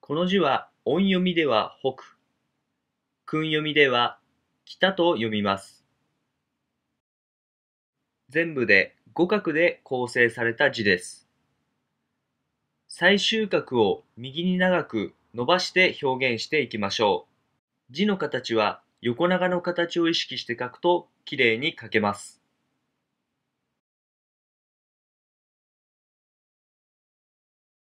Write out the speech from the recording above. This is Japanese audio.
この字は音読みでは北、訓読みでは北と読みます。全部で五角で構成された字です。最終角を右に長く伸ばして表現していきましょう。字の形は横長の形を意識して書くときれいに書けます。